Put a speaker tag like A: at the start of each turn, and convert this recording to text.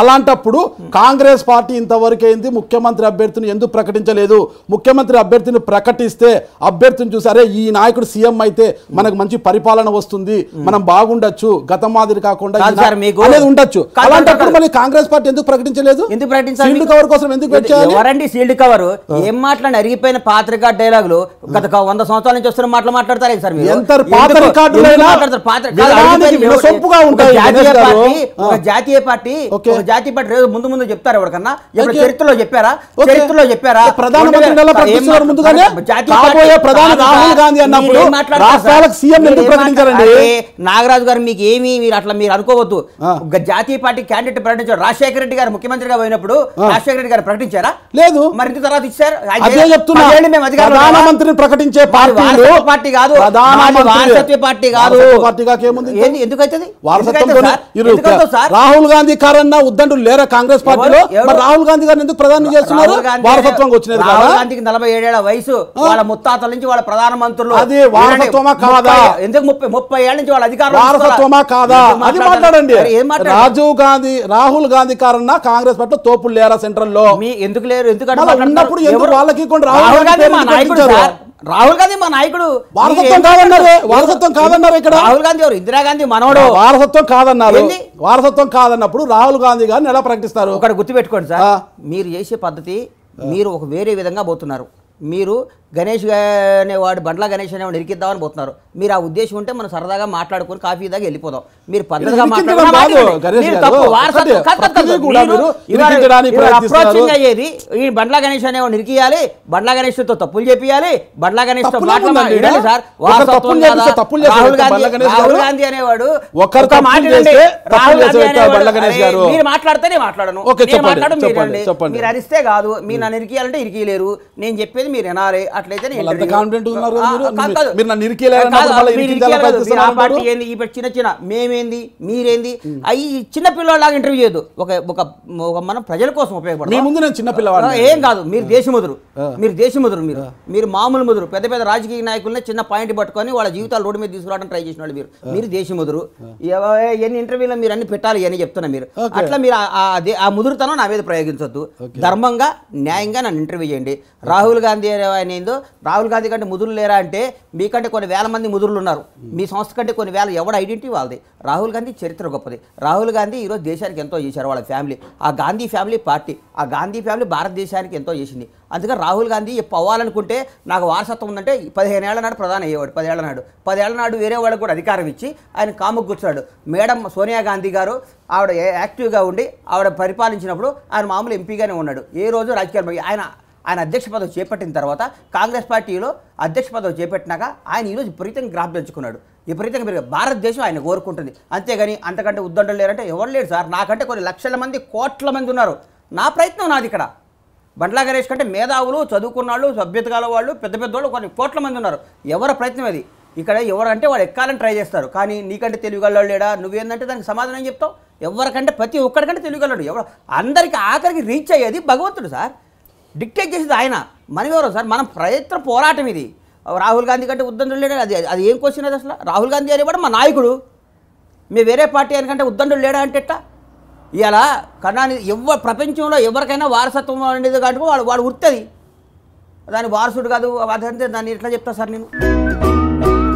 A: అలాంటప్పుడు కాంగ్రెస్ పార్టీ ఇంతవరకు అయింది ముఖ్యమంత్రి అభ్యర్థిని ఎందుకు ప్రకటించలేదు ముఖ్యమంత్రి అభ్యర్థిని ప్రకటిస్తే అభ్యర్థిని చూసారే ఈ నాయకుడు సీఎం అయితే మనకు మంచి పరిపాలన వస్తుంది మనం బాగుండొచ్చు గత మాదిరి కాకుండా ఉండొచ్చు అలాంటప్పుడు మళ్ళీ కాంగ్రెస్ పార్టీ ఎందుకు ప్రకటించలేదు ఎందుకు కవర్ కోసం ఎందుకు పెట్టాలి
B: కవర్ ఏం మాట్లాడిన అరిగిపోయిన పాత్రికా డైలాగులు గత వంద సంవత్సరాల నుంచి వస్తున్న మాటలు మాట్లాడతారు సార్ జాతీయ పార్టీ జాతీయ పార్టీ జాతి జాతీయ రేపు ముందు ముందు చెప్తారు ఎవరికన్నా చరిత్రలో చెప్పారా చరిత్రలో చెప్పారా నాగరాజు గారు మీకు ఏమి మీరు అట్లా మీరు అనుకోవద్దు జాతీయ పార్టీ క్యాండిడేట్ ప్రకటించారు రాజశేఖర రెడ్డి గారు ముఖ్యమంత్రిగా పోయినప్పుడు రాజశేఖర రెడ్డి గారు ప్రకటించారా లేదు మరి తర్వాత ఇచ్చారు ప్రధానమంత్రిని
A: ప్రకటించే పార్టీ కాదు వారసత్వ పార్టీ కాదు ఎందుకైతే రాహుల్ గాంధీ కారన్నా ఉద్దండు లేరా కాంగ్రెస్ పార్టీలో రాహుల్ గాంధీ గారిని ఎందుకు ప్రధాని చేస్తున్నారు వారసత్వంగా వచ్చినది రాహుల్
B: గాంధీకి నలభై ఏడేళ్ల వయసు వాళ్ళ ముత్తాతల నుంచి వాళ్ళ ప్రధానమంత్రులు అది వారసత్వమా కాదా ఎందుకు ముప్పై ముప్పై ఏళ్ళ నుంచి వాళ్ళ అధికారం వారసత్వమా కాదా అది మాట్లాడండి రాజీవ్
A: గాంధీ రాహుల్ గాంధీ కారన్నా కాంగ్రెస్ పార్టీలో తోపులు లేరా సెంట్రల్ లో ఎందుకు లేరు ఎందుకంటే ఉన్నప్పుడు వాళ్ళకి రాహుల్ గాంధీ రాహుల్ గాంధీ
B: మా నాయకుడు వారసత్వం కాదన్నారు వారసత్వం కాదన్నారు ఇక్కడ రాహుల్ గాంధీ ఎవరు
A: ఇందిరాగాంధీ మనవడు వారసత్వం కాదన్నారు వారసత్వం కాదన్నప్పుడు రాహుల్ గాంధీ గారిని ఎలా ప్రకటిస్తారు ఒకటి గుర్తుపెట్టుకోండి సార్ మీరు చేసే పద్ధతి
B: మీరు ఒక వేరే విధంగా పోతున్నారు మీరు గణేష్ అనేవాడు బండ్ల గణేష్ అనేవాడు ఇరికిద్దామని పోతున్నారు మీరు ఆ ఉద్దేశం ఉంటే మనం సరదాగా మాట్లాడుకొని కాఫీ దాకా వెళ్ళిపోదాం మీరు పద్ధతిగా అయ్యేది ఈ బండ్ల గణేష్ అనేవాడు ఇరికియాలి బండ్ల గణేష్ తో తప్పులు చేపియాలి బండ్ల గణేష్ తో మాట్లాడాలి సార్ రాహుల్ గాంధీ అనేవాడు
A: ఒక్క మీరు
B: మాట్లాడితేనే మాట్లాడను మీరు అరిస్తే కాదు మీరు నన్ను ఇరికియాలంటే లేరు నేను చెప్పేది అనేది మీరు వినాలి అట్లయితే ఇప్పుడు చిన్న చిన్న మేమేంది మీరేంది అవి చిన్న లాగా ఇంటర్వ్యూ చేయదు ఒక ఒక మనం ప్రజల కోసం ఉపయోగపడదు చిన్న పిల్లవాడు ఏం కాదు మీరు దేశముదురు మీరు దేశముదురు మీరు మీరు మామూలు ముదురు పెద్ద పెద్ద రాజకీయ నాయకులనే చిన్న పాయింట్ పట్టుకొని వాళ్ళ జీవితాలు రోడ్డు మీద తీసుకురావడం ట్రై చేసిన వాళ్ళు మీరు మీరు దేశముదురు ఎన్ని ఇంటర్వ్యూలో మీరు అన్ని పెట్టాలి అని చెప్తున్నా మీరు అట్లా మీరు ఆ ముదురుతనం నా మీద ప్రయోగించవద్దు ధర్మంగా న్యాయంగా నన్ను ఇంటర్వ్యూ చేయండి రాహుల్ గాంధీ గాంధీ ఆయన ఏందో రాహుల్ గాంధీ కంటే ముదురు లేరా అంటే మీకంటే కొన్ని వేల మంది ముదురులు ఉన్నారు మీ సంస్థ కంటే కొన్ని వేల ఎవడ ఐడెంటిటీ వాళ్ళది రాహుల్ గాంధీ చరిత్ర గొప్పది రాహుల్ గాంధీ ఈరోజు దేశానికి ఎంతో చేశారు వాళ్ళ ఫ్యామిలీ ఆ గాంధీ ఫ్యామిలీ పార్టీ ఆ గాంధీ ఫ్యామిలీ భారతదేశానికి ఎంతో చేసింది అందుకని రాహుల్ గాంధీ అవ్వాలనుకుంటే నాకు వారసత్వం ఉందంటే పదిహేను ఏళ్ల నాడు ప్రధాని అయ్యేవాడు పదేళ్ల నాడు పదేళ్ల నాడు వేరే వాళ్ళకు కూడా అధికారం ఇచ్చి ఆయన కాముకు కూర్చున్నాడు మేడం సోనియా గాంధీ గారు ఆవిడ యాక్టివ్గా ఉండి ఆవిడ పరిపాలించినప్పుడు ఆయన మామూలు ఎంపీగానే ఉన్నాడు ఏ రోజు రాజకీయాలు ఆయన ఆయన అధ్యక్ష పదవి చేపట్టిన తర్వాత కాంగ్రెస్ పార్టీలో అధ్యక్ష పదవి చేపట్టినాక ఆయన ఈరోజు విపరీతంగా గ్రాఫ్ పెంచుకున్నాడు విపరీతంగా పెరిగి భారతదేశం ఆయన కోరుకుంటుంది అంతేగాని అంతకంటే ఉద్దండలు లేరంటే ఎవరు లేరు సార్ నాకంటే కొన్ని లక్షల మంది కోట్ల మంది ఉన్నారు నా ప్రయత్నం నాది ఇక్కడ బండ్లా గణేష్ కంటే మేధావులు చదువుకున్నాళ్ళు సభ్యత గల వాళ్ళు పెద్ద పెద్ద వాళ్ళు కొన్ని కోట్ల మంది ఉన్నారు ఎవరి ప్రయత్నం అది ఇక్కడ ఎవరంటే వాళ్ళు ఎక్కాలని ట్రై చేస్తారు కానీ నీకంటే తెలివిగలవాడు లేడా నువ్వేందంటే దానికి సమాధానం చెప్తావు ఎవరికంటే ప్రతి ఒక్కరికంటే తెలుగులోడు ఎవరు అందరికీ ఆఖరికి రీచ్ అయ్యేది భగవంతుడు సార్ డిక్టేట్ చేసేది ఆయన మనమెవరో సార్ మనం ప్రయత్న పోరాటం ఇది రాహుల్ గాంధీ కంటే ఉద్దండులు లేడా అది అది ఏం క్వశ్చన్ అది అసలు రాహుల్ గాంధీ అనేవాడు మా నాయకుడు మీ వేరే పార్టీ అనికంటే ఉద్దండులు లేడా అంటే ఇలా కన్నాని ఎవ ప్రపంచంలో ఎవరికైనా వారసత్వం అనేది కాబట్టి వాడు వాడు ఉత్తది దాని వారసుడు కాదు అదంతే దాన్ని ఎట్లా చెప్తా సార్ నేను